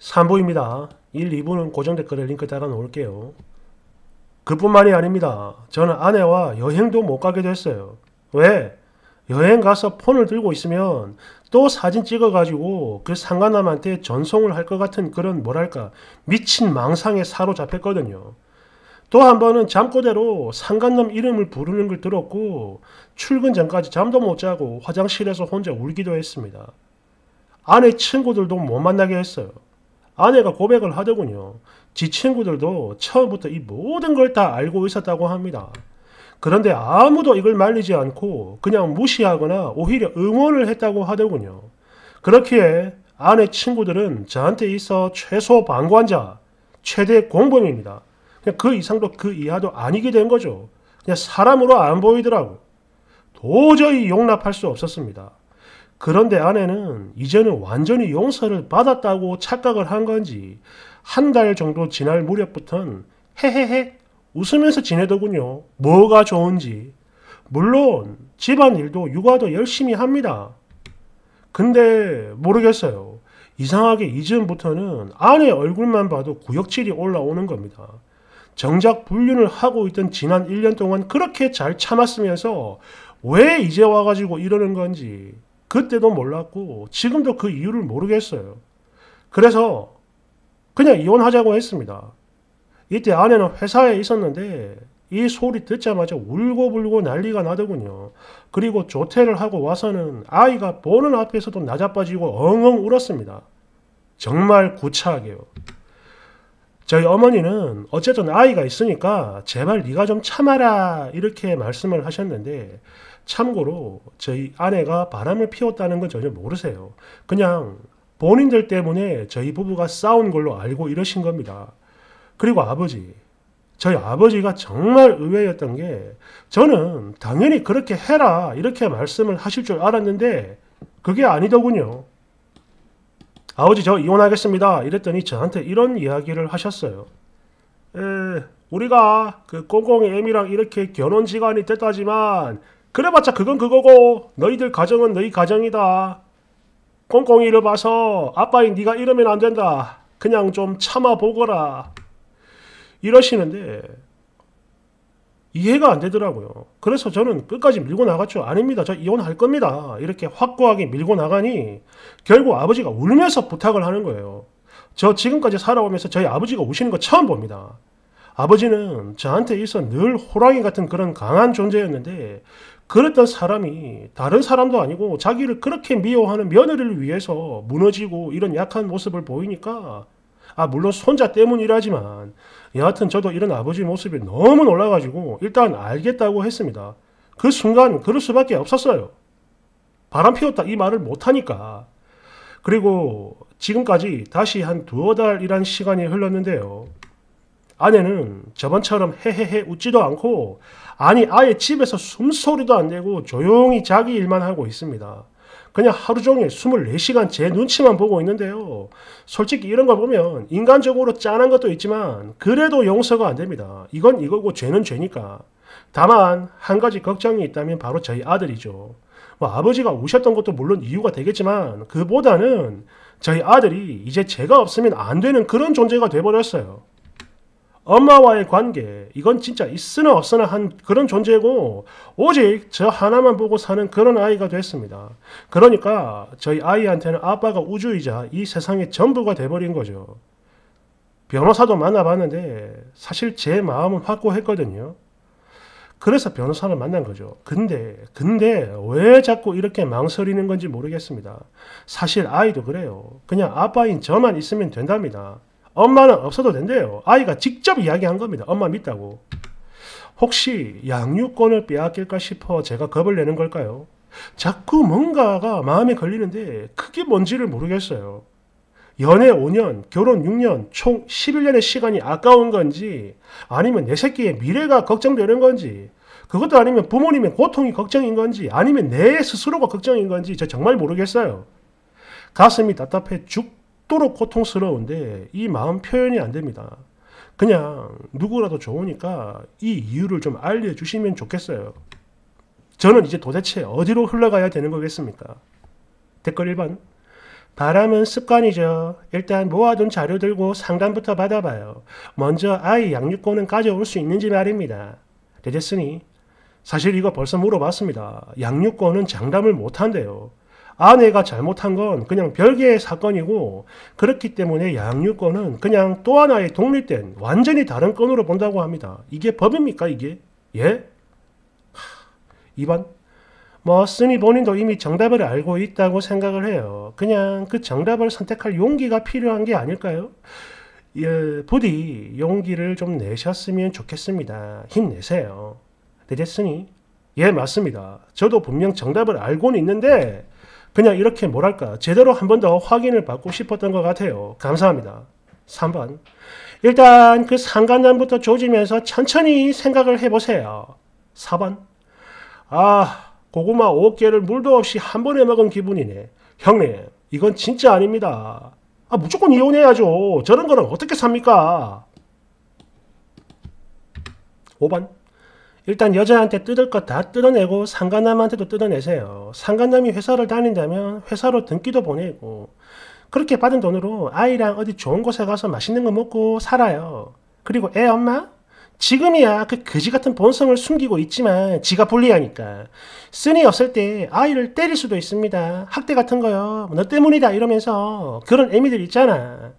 3부입니다. 1, 2부는 고정 댓글에 링크 달아 놓을게요. 그뿐만이 아닙니다. 저는 아내와 여행도 못 가게 됐어요. 왜? 여행 가서 폰을 들고 있으면 또 사진 찍어가지고 그 상관남한테 전송을 할 것 같은 그런 뭐랄까 미친 망상에 사로잡혔거든요. 또 한 번은 잠꼬대로 상관남 이름을 부르는 걸 들었고 출근 전까지 잠도 못 자고 화장실에서 혼자 울기도 했습니다. 아내 친구들도 못 만나게 했어요. 아내가 고백을 하더군요. 지 친구들도 처음부터 이 모든 걸 다 알고 있었다고 합니다. 그런데 아무도 이걸 말리지 않고 그냥 무시하거나 오히려 응원을 했다고 하더군요. 그렇기에 아내 친구들은 저한테 있어 최소 방관자, 최대 공범입니다. 그냥 그 이상도 그 이하도 아니게 된 거죠. 그냥 사람으로 안 보이더라고. 도저히 용납할 수 없었습니다. 그런데 아내는 이제는 완전히 용서를 받았다고 착각을 한 건지 한 달 정도 지날 무렵부턴 헤헤헤 웃으면서 지내더군요. 뭐가 좋은지. 물론 집안일도 육아도 열심히 합니다. 근데 모르겠어요. 이상하게 이전부터는 아내 얼굴만 봐도 구역질이 올라오는 겁니다. 정작 불륜을 하고 있던 지난 1년 동안 그렇게 잘 참았으면서 왜 이제 와가지고 이러는 건지 그때도 몰랐고 지금도 그 이유를 모르겠어요. 그래서 그냥 이혼하자고 했습니다. 이때 아내는 회사에 있었는데 이 소리 듣자마자 울고불고 난리가 나더군요. 그리고 조퇴를 하고 와서는 아이가 보는 앞에서도 나자빠지고 엉엉 울었습니다. 정말 구차하게요. 저희 어머니는 어쨌든 아이가 있으니까 제발 네가 좀 참아라 이렇게 말씀을 하셨는데 참고로 저희 아내가 바람을 피웠다는 건 전혀 모르세요. 그냥 본인들 때문에 저희 부부가 싸운 걸로 알고 이러신 겁니다. 그리고 아버지, 저희 아버지가 정말 의외였던 게 저는 당연히 그렇게 해라 이렇게 말씀을 하실 줄 알았는데 그게 아니더군요. 아버지 저 이혼하겠습니다 이랬더니 저한테 이런 이야기를 하셨어요. 에, 우리가 그 꽁꽁의 애미랑 이렇게 결혼 시간이 됐다지만 그래봤자 그건 그거고 너희들 가정은 너희 가정이다. 꽁꽁이를 봐서 아빠인 네가 이러면 안 된다. 그냥 좀 참아보거라. 이러시는데 이해가 안 되더라고요. 그래서 저는 끝까지 밀고 나갔죠. 아닙니다. 저 이혼할 겁니다. 이렇게 확고하게 밀고 나가니 결국 아버지가 울면서 부탁을 하는 거예요. 저 지금까지 살아오면서 저희 아버지가 오시는거 처음 봅니다. 아버지는 저한테 있어 늘 호랑이 같은 그런 강한 존재였는데 그랬던 사람이 다른 사람도 아니고 자기를 그렇게 미워하는 며느리를 위해서 무너지고 이런 약한 모습을 보이니까 아 물론 손자 때문이라지만 여하튼 저도 이런 아버지 모습이 너무 놀라가지고 일단 알겠다고 했습니다. 그 순간 그럴 수밖에 없었어요. 바람 피웠다 이 말을 못하니까 그리고 지금까지 다시 한 두어 달이란 시간이 흘렀는데요. 아내는 저번처럼 헤헤헤 웃지도 않고 아니 아예 집에서 숨소리도 안 내고 조용히 자기 일만 하고 있습니다. 그냥 하루 종일 24시간 제 눈치만 보고 있는데요. 솔직히 이런 걸 보면 인간적으로 짠한 것도 있지만 그래도 용서가 안 됩니다. 이건 이거고 죄는 죄니까. 다만 한 가지 걱정이 있다면 바로 저희 아들이죠. 뭐 아버지가 우셨던 것도 물론 이유가 되겠지만 그보다는 저희 아들이 이제 제가 없으면 안 되는 그런 존재가 돼버렸어요. 엄마와의 관계 이건 진짜 있으나 없으나 한 그런 존재고 오직 저 하나만 보고 사는 그런 아이가 됐습니다. 그러니까 저희 아이한테는 아빠가 우주이자 이 세상의 전부가 돼버린 거죠. 변호사도 만나봤는데 사실 제 마음은 확고했거든요. 그래서 변호사를 만난 거죠. 근데, 근데 왜 자꾸 이렇게 망설이는 건지 모르겠습니다. 사실 아이도 그래요. 그냥 아빠인 저만 있으면 된답니다. 엄마는 없어도 된대요. 아이가 직접 이야기한 겁니다. 엄마 믿다고. 혹시 양육권을 빼앗길까 싶어 제가 겁을 내는 걸까요? 자꾸 뭔가가 마음에 걸리는데 그게 뭔지를 모르겠어요. 연애 5년, 결혼 6년, 총 11년의 시간이 아까운 건지, 아니면 내 새끼의 미래가 걱정되는 건지, 그것도 아니면 부모님의 고통이 걱정인 건지, 아니면 내 스스로가 걱정인 건지, 저 정말 모르겠어요. 가슴이 답답해 죽 죽도록 고통스러운데 이 마음 표현이 안 됩니다. 그냥 누구라도 좋으니까 이 이유를 좀 알려주시면 좋겠어요. 저는 이제 도대체 어디로 흘러가야 되는 거겠습니까? 댓글 1번 바람은 습관이죠. 일단 모아둔 자료 들고 상담부터 받아봐요. 먼저 아이 양육권은 가져올 수 있는지 말입니다. 되겠으니 네, 사실 이거 벌써 물어봤습니다. 양육권은 장담을 못한대요. 아내가 잘못한 건 그냥 별개의 사건이고 그렇기 때문에 양육권은 그냥 또 하나의 독립된 완전히 다른 건으로 본다고 합니다. 이게 법입니까 이게? 예? 2번 뭐 쓰니 본인도 이미 정답을 알고 있다고 생각을 해요. 그냥 그 정답을 선택할 용기가 필요한 게 아닐까요? 예, 부디 용기를 좀 내셨으면 좋겠습니다. 힘내세요. 되겠으니? 예, 맞습니다. 저도 분명 정답을 알고는 있는데 그냥 이렇게 뭐랄까 제대로 한 번 더 확인을 받고 싶었던 것 같아요. 감사합니다. 3번 일단 그 상간난부터 조지면서 천천히 생각을 해보세요. 4번 아 고구마 5개를 물도 없이 한 번에 먹은 기분이네. 형님 이건 진짜 아닙니다. 아 무조건 이혼해야죠. 저런 거는 어떻게 삽니까? 5번 일단 여자한테 뜯을 것 다 뜯어내고 상간남한테도 뜯어내세요. 상간남이 회사를 다닌다면 회사로 등기도 보내고 그렇게 받은 돈으로 아이랑 어디 좋은 곳에 가서 맛있는 거 먹고 살아요. 그리고 애 엄마? 지금이야 그 그지 같은 본성을 숨기고 있지만 지가 불리하니까 쓰니 없을 때 아이를 때릴 수도 있습니다. 학대 같은 거요. 너 때문이다 이러면서 그런 애미들 있잖아.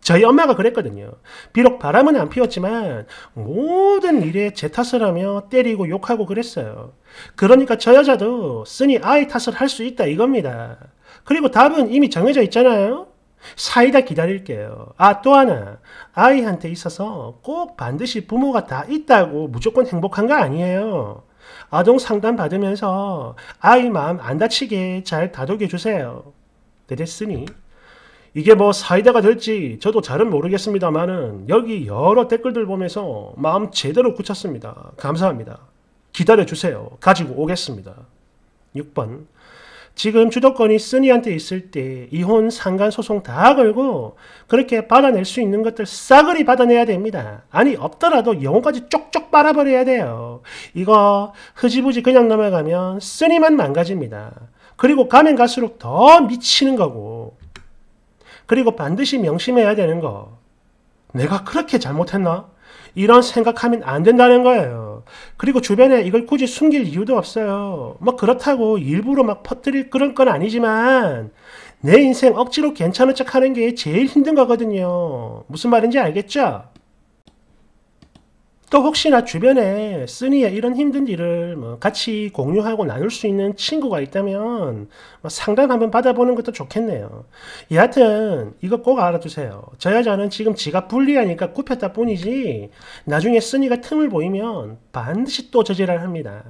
저희 엄마가 그랬거든요. 비록 바람은 안 피웠지만 모든 일에 제 탓을 하며 때리고 욕하고 그랬어요. 그러니까 저 여자도 쓰니 아이 탓을 할 수 있다 이겁니다. 그리고 답은 이미 정해져 있잖아요. 사이다 기다릴게요. 아, 또 하나. 아이한테 있어서 꼭 반드시 부모가 다 있다고 무조건 행복한 거 아니에요. 아동 상담 받으면서 아이 마음 안 다치게 잘 다독여 주세요. 그랬으니 이게 뭐 사이다가 될지 저도 잘은 모르겠습니다만은 여기 여러 댓글들 보면서 마음 제대로 굳혔습니다. 감사합니다. 기다려주세요. 가지고 오겠습니다. 6번 지금 주도권이 쓰니한테 있을 때 이혼 상간 소송 다 걸고 그렇게 받아낼 수 있는 것들 싸그리 받아내야 됩니다. 아니 없더라도 영혼까지 쪽쪽 빨아버려야 돼요. 이거 흐지부지 그냥 넘어가면 쓰니만 망가집니다. 그리고 가면 갈수록 더 미치는 거고 그리고 반드시 명심해야 되는 거. 내가 그렇게 잘못했나? 이런 생각하면 안 된다는 거예요. 그리고 주변에 이걸 굳이 숨길 이유도 없어요. 뭐 그렇다고 일부러 막 퍼뜨릴 그런 건 아니지만 내 인생 억지로 괜찮은 척 하는 게 제일 힘든 거거든요. 무슨 말인지 알겠죠? 또 혹시나 주변에 쓰니의 이런 힘든 일을 뭐 같이 공유하고 나눌 수 있는 친구가 있다면 뭐 상담 한번 받아보는 것도 좋겠네요. 여하튼 이거 꼭 알아두세요. 저 여자는 지금 지가 불리하니까 굽혔다 뿐이지 나중에 쓰니가 틈을 보이면 반드시 또 저지랄 합니다.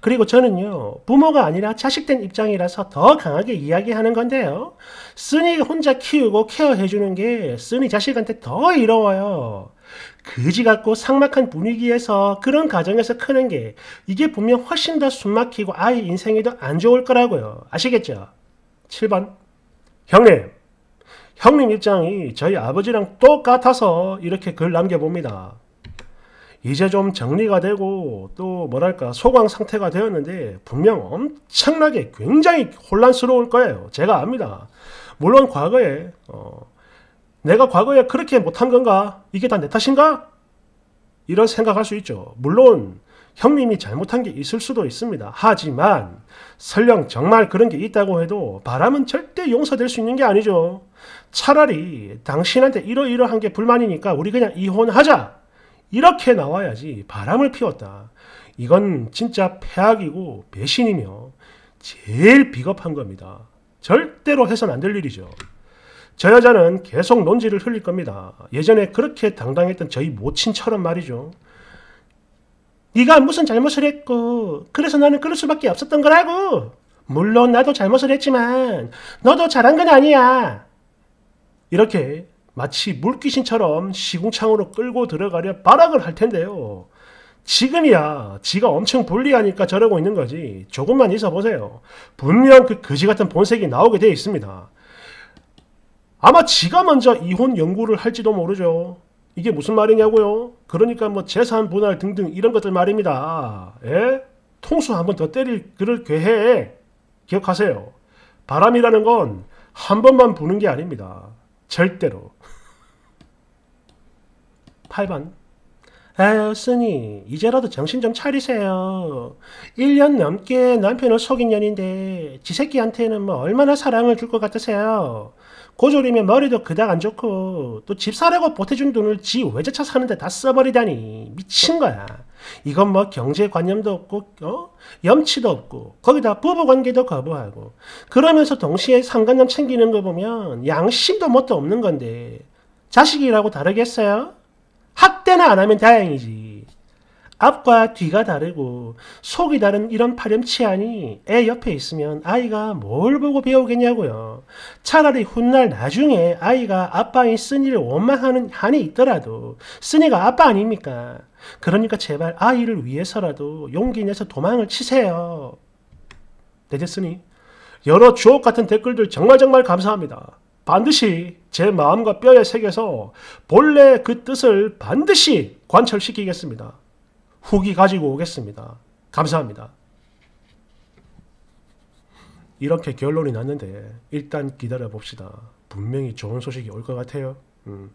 그리고 저는요 부모가 아니라 자식된 입장이라서 더 강하게 이야기하는 건데요. 쓰니 혼자 키우고 케어해주는 게 쓰니 자식한테 더 이로워요. 거지 같고 상막한 분위기에서 그런 가정에서 크는 게 이게 보면 훨씬 더 숨막히고 아이 인생에도안 좋을 거라고요. 아시겠죠? 7번 형님 형님 입장이 저희 아버지랑 똑같아서 이렇게 글 남겨봅니다. 이제 좀 정리가 되고 또 뭐랄까 소강 상태가 되었는데 분명 엄청나게 굉장히 혼란스러울 거예요. 제가 압니다. 물론 과거에 어, 내가 과거에 그렇게 못한 건가? 이게 다 내 탓인가? 이런 생각할 수 있죠. 물론 형님이 잘못한 게 있을 수도 있습니다. 하지만 설령 정말 그런 게 있다고 해도 바람은 절대 용서될 수 있는 게 아니죠. 차라리 당신한테 이러이러한 게 불만이니까 우리 그냥 이혼하자. 이렇게 나와야지 바람을 피웠다. 이건 진짜 폐악이고 배신이며 제일 비겁한 겁니다. 절대로 해선 안 될 일이죠. 저 여자는 계속 논지를 흘릴 겁니다. 예전에 그렇게 당당했던 저희 모친처럼 말이죠. 네가 무슨 잘못을 했고 그래서 나는 그럴 수밖에 없었던 거라고. 물론 나도 잘못을 했지만 너도 잘한 건 아니야. 이렇게 마치 물귀신처럼 시궁창으로 끌고 들어가려 발악을 할 텐데요. 지금이야 지가 엄청 불리하니까 저러고 있는 거지. 조금만 있어 보세요. 분명 그 거지 같은 본색이 나오게 되어 있습니다. 아마 지가 먼저 이혼 연구를 할지도 모르죠. 이게 무슨 말이냐고요? 그러니까 뭐 재산 분할 등등 이런 것들 말입니다. 예? 통수 한 번 더 때릴 그럴 괴해 기억하세요. 바람이라는 건 한 번만 부는 게 아닙니다. 절대로. 8번 아유 쓰니 이제라도 정신 좀 차리세요. 1년 넘게 남편을 속인 년인데 지 새끼한테는 뭐 얼마나 사랑을 줄 것 같으세요. 고졸이면 머리도 그닥 안 좋고 또 집 사려고 보태준 돈을 지 외제차 사는데 다 써버리다니 미친 거야. 이건 뭐 경제관념도 없고 어? 염치도 없고 거기다 부부관계도 거부하고 그러면서 동시에 상관념 챙기는 거 보면 양심도 뭣도 없는 건데 자식이라고 다르겠어요? 학대나 안 하면 다행이지. 앞과 뒤가 다르고 속이 다른 이런 파렴치한이 애 옆에 있으면 아이가 뭘 보고 배우겠냐고요. 차라리 훗날 나중에 아이가 아빠인 쓰니를 원망하는 한이 있더라도 쓰니가 아빠 아닙니까? 그러니까 제발 아이를 위해서라도 용기 내서 도망을 치세요. 되겠으니? 네, 여러 주옥 같은 댓글들 정말 정말 감사합니다. 반드시 제 마음과 뼈에 새겨서 본래 그 뜻을 반드시 관철시키겠습니다. 후기 가지고 오겠습니다. 감사합니다. 이렇게 결론이 났는데 일단 기다려 봅시다. 분명히 좋은 소식이 올 것 같아요. 음.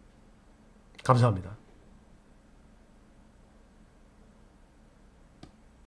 감사합니다.